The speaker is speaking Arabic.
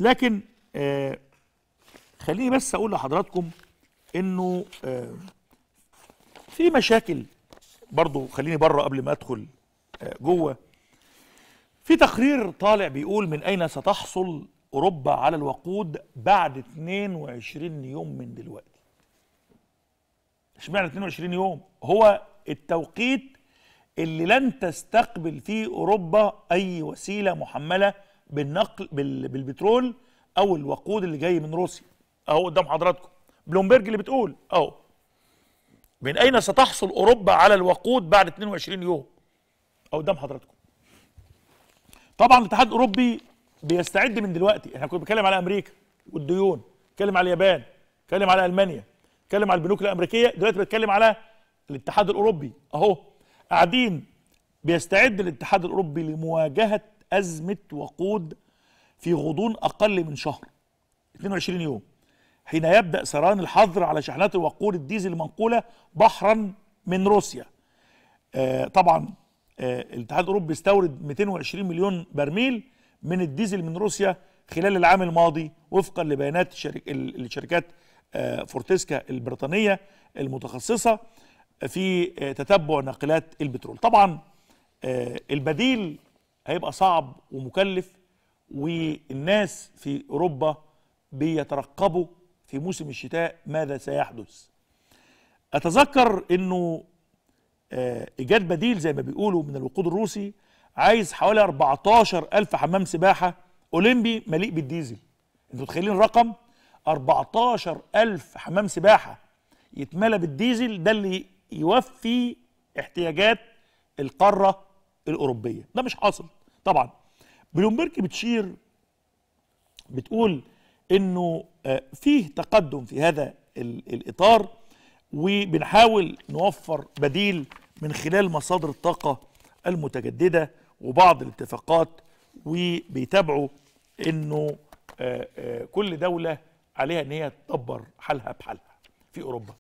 لكن آه، خليني بس اقول لحضراتكم انه آه، في مشاكل برضو خليني بره قبل ما ادخل آه، جوه في تقرير طالع بيقول من اين ستحصل اوروبا على الوقود بعد 22 يوم من دلوقتي اشمعنى 22 يوم هو التوقيت اللي لن تستقبل فيه اوروبا اي وسيله محمله بالنقل بالبترول او الوقود اللي جاي من روسيا اهو قدام حضراتكم بلومبرج اللي بتقول اهو من اين ستحصل اوروبا على الوقود بعد 22 يوم اهو قدام حضراتكم طبعا الاتحاد الاوروبي بيستعد من دلوقتي احنا كنا بنتكلم على امريكا والديون بنتكلم على اليابان بنتكلم على المانيا بنتكلم على البنوك الامريكيه دلوقتي بنتكلم على الاتحاد الاوروبي اهو قاعدين بيستعد الاتحاد الاوروبي لمواجهه أزمة وقود في غضون أقل من شهر 22 يوم حين يبدأ سران الحظر على شحنات الوقود الديزل المنقولة بحرا من روسيا آه طبعا آه الاتحاد الأوروبي استورد 220 مليون برميل من الديزل من روسيا خلال العام الماضي وفقا لبيانات شرك الشركات آه فورتسكا البريطانية المتخصصة في آه، تتبع ناقلات البترول طبعا آه، البديل هيبقى صعب ومكلف والناس في اوروبا بيترقبوا في موسم الشتاء ماذا سيحدث اتذكر انه آه، ايجاد بديل زي ما بيقولوا من الوقود الروسي عايز حوالي 14 ألف حمام سباحة أولمبي مليء بالديزل انتوا متخيلين الرقم 14 ألف حمام سباحة يتملى بالديزل ده اللي يوفي احتياجات القارة الاوروبيه ده مش حاصل طبعا بلومبرج بتشير بتقول انه آه، فيه تقدم في هذا الاطار وبنحاول نوفر بديل من خلال مصادر الطاقه المتجدده وبعض الاتفاقات وبيتابعوا انه آه، آه، كل دوله عليها ان هي تدبر حالها بحالها في اوروبا